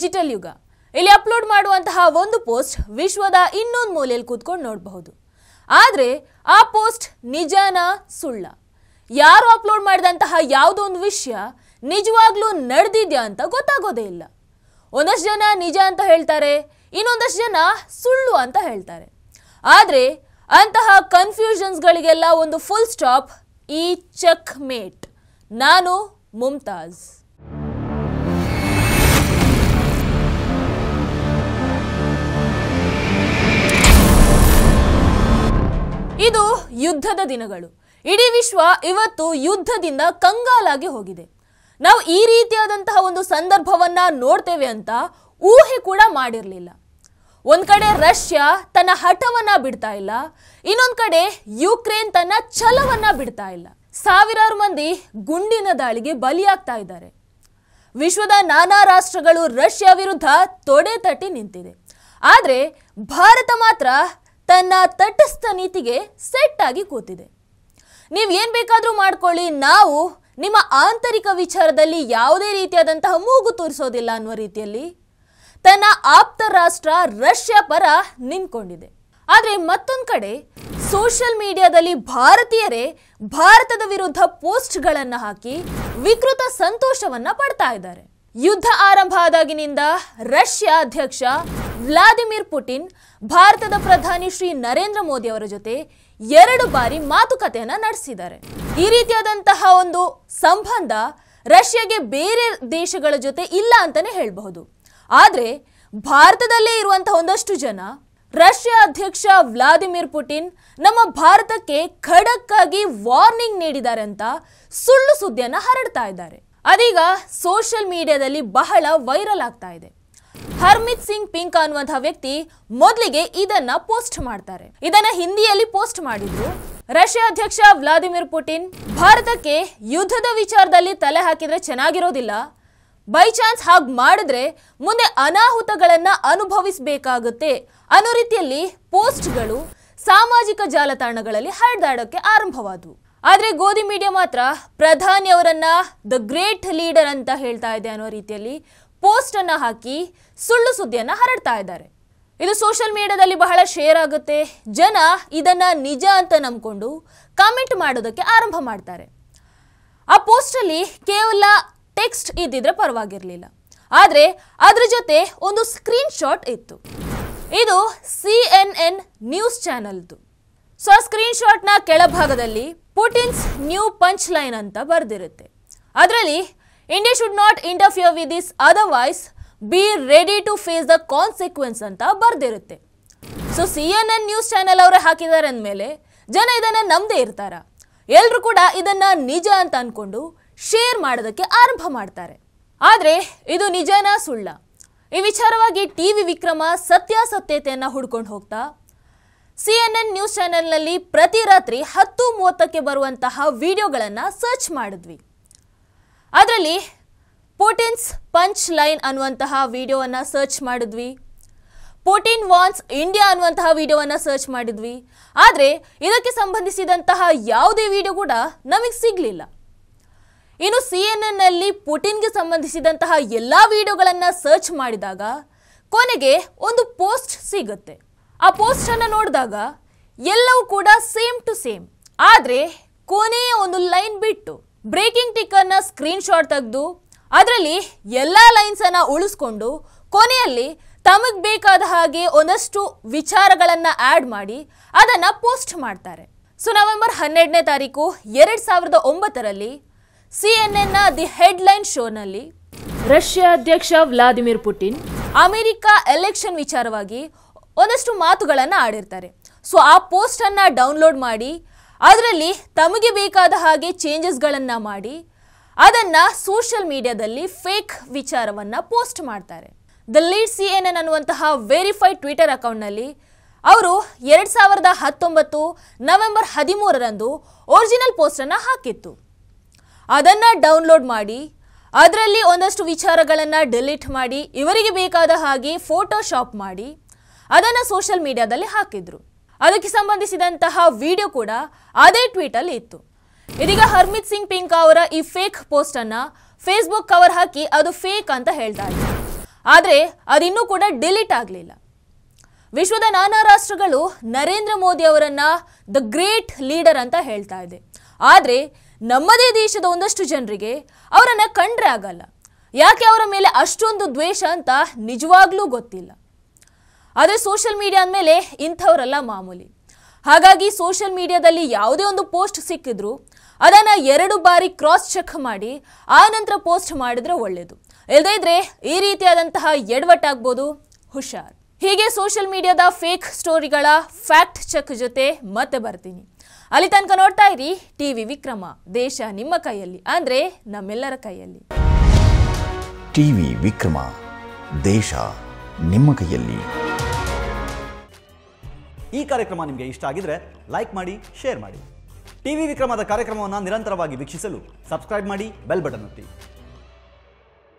digital ಯುಗ ಇಲ್ಲಿ upload ಮಾಡುವಂತಹ ಒಂದು ಪೋಸ್ಟ್ ವಿಶ್ವದ ಇನ್ನೊಂದು ಮೂಲೆಯಲ್ಲಿ ಕೂತ್ಕೊಂಡು ನೋಡಬಹುದು ಆದರೆ ಆ ಪೋಸ್ಟ್ ನಿಜಾನ ಸುಳ್ಳ ಯಾರು ಅಪ್ಲೋಡ್ ಮಾಡಿದಂತಹ ಯಾವುದೋ ಒಂದು ವಿಷಯ ನಿಜವಾಗ್ಲೂ ನಡೆದಿದೆಯಾ ಅಂತ ಗೊತ್ತಾಗೋದೇ ಇಲ್ಲ ಒಂದಷ್ಟು ಜನ ನಿಜ ಅಂತ ಹೇಳ್ತಾರೆ ಇನ್ನೊಂದಷ್ಟು ಜನ ಸುಳ್ಳು ಅಂತ ಹೇಳ್ತಾರೆ ಆದರೆ ಅಂತಹ ಕನ್ಫ್ಯೂಷನ್ಸ್ಗಳಿಗೆಲ್ಲ ಒಂದು ಫುಲ್ ಸ್ಟಾಪ್ ಈ ಚಕ್ ಮೇಟ್ ನಾನು ಮುಮ್ತಾಜ್ ಇದು ಯುದ್ಧದ ದಿನಗಳು ಇಡೀ ವಿಶ್ವ ಇವತ್ತು ಯುದ್ಧದಿಂದ ಕಂಗಾಲಾಗಿ ಹೋಗಿದೆ ನಾವು ಈ ರೀತಿಯಾದಂತಹ ಒಂದು ಸಂದರ್ಭವನ್ನ ನೋಡ್ತೇವೆ ಅಂತ ಊಹೆ ಕೂಡ ಮಾಡಿರಲಿಲ್ಲ ಒಂದ್ ಕಡೆ ರಷ್ಯಾ ತನ್ನ ಹಠವನ್ನ ಬಿಡ್ತಾ ಇಲ್ಲ ಇನ್ನೊಂದು ಕಡೆ ಯುಕ್ರೇನ್ ತನ್ನ ಛಲವನ್ನ ಬಿಡ್ತಾ ಇಲ್ಲ ಸಾವಿರಾರು ಮಂದಿ ಗುಂಡಿನ ದಾಳಿಗೆ ಬಲಿಯಾಗ್ತಾ ಇದ್ದಾರೆ ವಿಶ್ವದ ನಾನಾ ರಾಷ್ಟ್ರಗಳು ರಷ್ಯಾ ವಿರುದ್ಧ ತೊಡೆ ತಟ್ಟಿ ನಿಂತಿದೆ ಆದರೆ ಭಾರತ ಮಾತ್ರ ತನ್ನ ತಟಸ್ಥ ನೀತಿಗೆ ಸೆಟ್ ಆಗಿ ಕೂತಿದೆ ನೀವು ಏನು ಬೇಕಾದರೂ ಮಾಡ್ಕೊಳ್ಳಿ ನಾವು ನಿಮ್ಮ ಆಂತರಿಕ ವಿಚಾರದಲ್ಲಿ ಯಾವುದೇ ರೀತಿಯಾದಂತಹ ಮೂಗು ತೋರಿಸೋದಿಲ್ಲ ಅನ್ನುವ ರೀತಿಯಲ್ಲಿ ತನ್ನ ಆಪ್ತ ರಾಷ್ಟ್ರ ರಷ್ಯಾ ಪರ ನಿಂತ್ಕೊಂಡಿದೆ ಆದರೆ ಮತ್ತೊಂದು ಕಡೆ ಸೋಷಿಯಲ್ ಮೀಡಿಯಾದಲ್ಲಿ ಭಾರತೀಯರೇ ಭಾರತದ ವಿರುದ್ಧ ಪೋಸ್ಟ್ಗಳನ್ನು ಹಾಕಿ ವಿಕೃತ ಸಂತೋಷವನ್ನು ಪಡ್ತಾ ಇದ್ದಾರೆ ಯುದ್ಧ ಆರಂಭ ಆದಾಗಿನಿಂದ ರಷ್ಯಾ ಅಧ್ಯಕ್ಷ ವ್ಲಾದಿಮಿರ್ ಪುಟಿನ್ ಭಾರತದ ಪ್ರಧಾನಿ ಶ್ರೀ ನರೇಂದ್ರ ಮೋದಿ ಅವರ ಜೊತೆ ಎರಡು ಬಾರಿ ಮಾತುಕತೆಯನ್ನು ನಡೆಸಿದ್ದಾರೆ ಈ ರೀತಿಯಾದಂತಹ ಒಂದು ಸಂಬಂಧ ರಷ್ಯಾಗೆ ಬೇರೆ ದೇಶಗಳ ಜೊತೆ ಇಲ್ಲ ಅಂತಲೇ ಹೇಳಬಹುದು ಆದರೆ ಭಾರತದಲ್ಲೇ ಇರುವಂತಹ ಒಂದಷ್ಟು ಜನ ರಷ್ಯಾ ಅಧ್ಯಕ್ಷ ವ್ಲಾದಿಮಿರ್ ಪುಟಿನ್ ನಮ್ಮ ಭಾರತಕ್ಕೆ ಖಡಕ್ಕಾಗಿ ವಾರ್ನಿಂಗ್ ನೀಡಿದ್ದಾರೆ ಅಂತ ಸುಳ್ಳು ಸುದ್ದಿಯನ್ನು ಹರಡ್ತಾ ಇದ್ದಾರೆ ಅದೀಗ ಸೋಷಿಯಲ್ ಮೀಡಿಯಾದಲ್ಲಿ ಬಹಳ ವೈರಲ್ ಆಗ್ತಾ ಇದೆ ಹರ್ಮಿತ್ ಸಿಂಗ್ ಪಿಂಕ್ ಅನ್ನುವಂತಹ ವ್ಯಕ್ತಿ ಮೊದಲಿಗೆ ಇದನ್ನ ಪೋಸ್ಟ್ ಮಾಡ್ತಾರೆ ಇದನ್ನ ಹಿಂದಿಯಲ್ಲಿ ಪೋಸ್ಟ್ ಮಾಡಿದ್ರು ರಷ್ಯಾ ಅಧ್ಯಕ್ಷ ವ್ಲಾದಿಮಿರ್ ಪುಟಿನ್ ಭಾರತಕ್ಕೆ ಯುದ್ಧದ ವಿಚಾರದಲ್ಲಿ ತಲೆ ಹಾಕಿದ್ರೆ ಚೆನ್ನಾಗಿರೋದಿಲ್ಲ ಬೈ ಚಾನ್ಸ್ ಹಾಗೆ ಮಾಡಿದ್ರೆ ಮುಂದೆ ಅನಾಹುತಗಳನ್ನು ಅನುಭವಿಸಬೇಕಾಗುತ್ತೆ ಅನ್ನೋ ರೀತಿಯಲ್ಲಿ ಪೋಸ್ಟ್ಗಳು ಸಾಮಾಜಿಕ ಜಾಲತಾಣಗಳಲ್ಲಿ ಹರಿದಾಡೋಕ್ಕೆ ಆರಂಭವಾದವು ಆದರೆ ಗೋಧಿ ಮೀಡಿಯಾ ಮಾತ್ರ ಪ್ರಧಾನಿ ಅವರನ್ನ ದ ಗ್ರೇಟ್ ಲೀಡರ್ ಅಂತ ಹೇಳ್ತಾ ಇದೆ ಅನ್ನೋ ರೀತಿಯಲ್ಲಿ ಪೋಸ್ಟ್ ಹಾಕಿ ಸುಳ್ಳು ಸುದ್ದಿಯನ್ನು ಹರಡ್ತಾ ಇದ್ದಾರೆ ಇದು ಸೋಷಿಯಲ್ ಮೀಡಿಯಾದಲ್ಲಿ ಬಹಳ ಶೇರ್ ಆಗುತ್ತೆ ಜನ ಇದನ್ನ ನಿಜ ಅಂತ ನಂಬ್ಕೊಂಡು ಕಾಮೆಂಟ್ ಮಾಡೋದಕ್ಕೆ ಆರಂಭ ಮಾಡ್ತಾರೆ ಆ ಪೋಸ್ಟಲ್ಲಿ ಕೇವಲ ಟೆಕ್ಸ್ಟ್ ಇದ್ದಿದ್ರೆ ಪರವಾಗಿರಲಿಲ್ಲ ಆದರೆ ಅದ್ರ ಜೊತೆ ಒಂದು ಸ್ಕ್ರೀನ್ ಶಾಟ್ ಇತ್ತು ಇದು ಸಿ ಎನ್ ಎನ್ ನ್ಯೂಸ್ ಚಾನಲ್ದು ಸೊ ಆ ಸ್ಕ್ರೀನ್ ಕೆಳಭಾಗದಲ್ಲಿ ಪುಟಿನ್ಸ್ ನ್ಯೂ ಪಂಚ್ ಲೈನ್ ಅಂತ ಬರೆದಿರುತ್ತೆ ಅದರಲ್ಲಿ India should not interfere with this otherwise be ready to face the consequence ಅಂತ ಬರೆದಿರುತ್ತೆ so C N N news channel ಅವರೇ ಹಾಕಿದ್ದಾರೆ ಅಂದಮೇಲೆ ಜನ ಇದನ್ನು ನಂಬದೇ ಇರ್ತಾರ ಎಲ್ಲರೂ ಕೂಡ ಇದನ್ನು ನಿಜ ಅಂತ ಅಂದ್ಕೊಂಡು ಶೇರ್ ಮಾಡೋದಕ್ಕೆ ಆರಂಭ ಮಾಡ್ತಾರೆ ಆದರೆ ಇದು ನಿಜನಾ ಸುಳ್ಳ ಈ ವಿಚಾರವಾಗಿ ಟಿ ವಿ ವಿಕ್ರಮ ಸತ್ಯಾಸತ್ಯತೆಯನ್ನು ಹುಡ್ಕೊಂಡು ಹೋಗ್ತಾ ಸಿಎನ್ಎನ್ ನ್ಯೂಸ್ ಚಾನೆಲ್ನಲ್ಲಿ ಪ್ರತಿ ರಾತ್ರಿ ಹತ್ತು ಮೂವತ್ತಕ್ಕೆ ಬರುವಂತಹ ವಿಡಿಯೋಗಳನ್ನು ಸರ್ಚ್ ಮಾಡಿದ್ವಿ ಅದರಲ್ಲಿ ಪೋಟಿನ್ಸ್ ಪಂಚ್ ಲೈನ್ ಅನ್ನುವಂತಹ ವಿಡಿಯೋವನ್ನು ಸರ್ಚ್ ಮಾಡಿದ್ವಿ ಪೋಟಿನ್ ವಾನ್ಸ್ ಇಂಡಿಯಾ ಅನ್ನುವಂತಹ ವಿಡಿಯೋವನ್ನು ಸರ್ಚ್ ಮಾಡಿದ್ವಿ ಆದರೆ ಇದಕ್ಕೆ ಸಂಬಂಧಿಸಿದಂತಹ ಯಾವುದೇ ವಿಡಿಯೋ ಕೂಡ ನಮಗೆ ಸಿಗಲಿಲ್ಲ ಇನ್ನು ಸಿ ಎನ್ ಎನ್ನಲ್ಲಿ ಪುಟಿನ್ಗೆ ಸಂಬಂಧಿಸಿದಂತಹ ಎಲ್ಲ ವಿಡಿಯೋಗಳನ್ನು ಸರ್ಚ್ ಮಾಡಿದಾಗ ಕೊನೆಗೆ ಒಂದು ಪೋಸ್ಟ್ ಸಿಗುತ್ತೆ ಆ ಪೋಸ್ಟನ್ನು ನೋಡಿದಾಗ ಎಲ್ಲವೂ ಕೂಡ ಸೇಮ್ ಟು ಸೇಮ್ ಆದರೆ ಕೊನೆಯ ಒಂದು ಲೈನ್ ಬಿಟ್ಟು ಬ್ರೇಕಿಂಗ್ ಟಿಕ್ಕರ್ನ ಸ್ಕ್ರೀನ್ ಶಾಟ್ ತೆಗೆದು ಅದರಲ್ಲಿ ಎಲ್ಲ ಲೈನ್ಸನ್ನು ಉಳಿಸ್ಕೊಂಡು ಕೊನೆಯಲ್ಲಿ ತಮಗೆ ಬೇಕಾದ ಹಾಗೆ ಒಂದಷ್ಟು ವಿಚಾರಗಳನ್ನು ಆ್ಯಡ್ ಮಾಡಿ ಅದನ್ನು ಪೋಸ್ಟ್ ಮಾಡ್ತಾರೆ ಸೊ ನವೆಂಬರ್ ಹನ್ನೆರಡನೇ ತಾರೀಕು ಎರಡು ಸಾವಿರದ ಒಂಬತ್ತರಲ್ಲಿ ಸಿ ಎನ್ ಎನ್ನ ದಿ ಹೆಡ್ಲೈನ್ ಶೋನಲ್ಲಿ ರಷ್ಯಾ ಅಧ್ಯಕ್ಷ ವ್ಲಾದಿಮಿರ್ ಪುಟಿನ್ ಅಮೆರಿಕ ಎಲೆಕ್ಷನ್ ವಿಚಾರವಾಗಿ ಒಂದಷ್ಟು ಮಾತುಗಳನ್ನು ಆಡಿರ್ತಾರೆ ಸೊ ಆ ಪೋಸ್ಟನ್ನು ಡೌನ್ಲೋಡ್ ಮಾಡಿ ಅದರಲ್ಲಿ ತಮಗೆ ಬೇಕಾದ ಹಾಗೆ ಚೇಂಜಸ್ಗಳನ್ನು ಮಾಡಿ ಅದನ್ನು ಸೋಷಿಯಲ್ ಮೀಡಿಯಾದಲ್ಲಿ ಫೇಕ್ ವಿಚಾರವನ್ನು ಪೋಸ್ಟ್ ಮಾಡ್ತಾರೆ the lead C N N ಅನ್ನುವಂತಹ ವೆರಿಫೈಡ್ ಟ್ವಿಟರ್ ಅಕೌಂಟ್ನಲ್ಲಿ ಅವರು ಎರಡು ಸಾವಿರದ ಹತ್ತೊಂಬತ್ತು ನವೆಂಬರ್ ಹದಿಮೂರರಂದು ಒರಿಜಿನಲ್ ಪೋಸ್ಟನ್ನು ಹಾಕಿತ್ತು ಅದನ್ನು ಡೌನ್ಲೋಡ್ ಮಾಡಿ ಅದರಲ್ಲಿ ಒಂದಷ್ಟು ವಿಚಾರಗಳನ್ನು ಡಿಲೀಟ್ ಮಾಡಿ ಇವರಿಗೆ ಬೇಕಾದ ಹಾಗೆ ಫೋಟೋಶಾಪ್ ಮಾಡಿ ಅದನ್ನು ಸೋಷಿಯಲ್ ಮೀಡಿಯಾದಲ್ಲಿ ಹಾಕಿದ್ರು ಅದಕ್ಕೆ ಸಂಬಂಧಿಸಿದಂತಹ ವಿಡಿಯೋ ಕೂಡ ಅದೇ ಅಲ್ಲಿ ಇತ್ತು ಇದೀಗ ಹರ್ಮಿತ್ ಸಿಂಗ್ ಪಿಂಕ್ ಅವರ ಈ ಫೇಕ್ ಪೋಸ್ಟ್ ಅನ್ನ ಫೇಸ್ಬುಕ್ ಕವರ್ ಹಾಕಿ ಅದು ಫೇಕ್ ಅಂತ ಹೇಳ್ತಾ ಇದ್ದಾರೆ ಆದರೆ ಅದಿನ್ನೂ ಕೂಡ ಡಿಲೀಟ್ ಆಗಲಿಲ್ಲ ವಿಶ್ವದ ನಾನಾ ರಾಷ್ಟ್ರಗಳು ನರೇಂದ್ರ ಮೋದಿ ಅವರನ್ನ ದ ಗ್ರೇಟ್ ಲೀಡರ್ ಅಂತ ಹೇಳ್ತಾ ಇದೆ ಆದರೆ ನಮ್ಮದೇ ದೇಶದ ಒಂದಷ್ಟು ಜನರಿಗೆ ಅವರನ್ನು ಕಂಡ್ರೆ ಆಗಲ್ಲ ಯಾಕೆ ಅವರ ಮೇಲೆ ಅಷ್ಟೊಂದು ದ್ವೇಷ ಅಂತ ನಿಜವಾಗ್ಲೂ ಗೊತ್ತಿಲ್ಲ ಆದರೆ ಸೋಷಿಯಲ್ ಮೀಡಿಯಾ ಅಂದಮೇಲೆ ಇಂಥವರೆಲ್ಲ ಮಾಮೂಲಿ ಹಾಗಾಗಿ ಸೋಷಿಯಲ್ ಮೀಡಿಯಾದಲ್ಲಿ ಯಾವುದೇ ಒಂದು ಪೋಸ್ಟ್ ಸಿಕ್ಕಿದ್ರು ಅದನ್ನು ಎರಡು ಬಾರಿ ಕ್ರಾಸ್ ಚೆಕ್ ಮಾಡಿ ಆ ನಂತರ ಪೋಸ್ಟ್ ಮಾಡಿದರೆ ಒಳ್ಳೆಯದು ಇಲ್ಲದೇ ಇದ್ರೆ ಈ ರೀತಿಯಾದಂತಹ ಎಡವಟ್ಟಾಗ್ಬೋದು ಹುಷಾರ್ ಹೀಗೆ ಸೋಷಿಯಲ್ ಮೀಡಿಯಾದ ಫೇಕ್ ಸ್ಟೋರಿಗಳ ಫ್ಯಾಕ್ಟ್ ಚೆಕ್ ಜೊತೆ ಮತ್ತೆ ಬರ್ತೀನಿ ಅಲ್ಲಿ ತನಕ ನೋಡ್ತಾ ಇರಿ ಟಿ ವಿ ವಿಕ್ರಮ ದೇಶ ನಿಮ್ಮ ಕೈಯಲ್ಲಿ ಅಂದರೆ ನಮ್ಮೆಲ್ಲರ ಕೈಯಲ್ಲಿ ಟಿ ವಿ ವಿಕ್ರಮ ದೇಶ ನಿಮ್ಮ ಕೈಯಲ್ಲಿ ಈ ಕಾರ್ಯಕ್ರಮ ನಿಮಗೆ ಇಷ್ಟ ಆಗಿದ್ರೆ ಲೈಕ್ ಮಾಡಿ ಶೇರ್ ಮಾಡಿ ಟಿವಿ ವಿಕ್ರಮದ ಕಾರ್ಯಕ್ರಮವನ್ನು ನಿರಂತರವಾಗಿ ವೀಕ್ಷಿಸಲು ಸಬ್ಸ್ಕ್ರೈಬ್ ಮಾಡಿ ಬೆಲ್ ಬಟನ್ ಒತ್ತಿ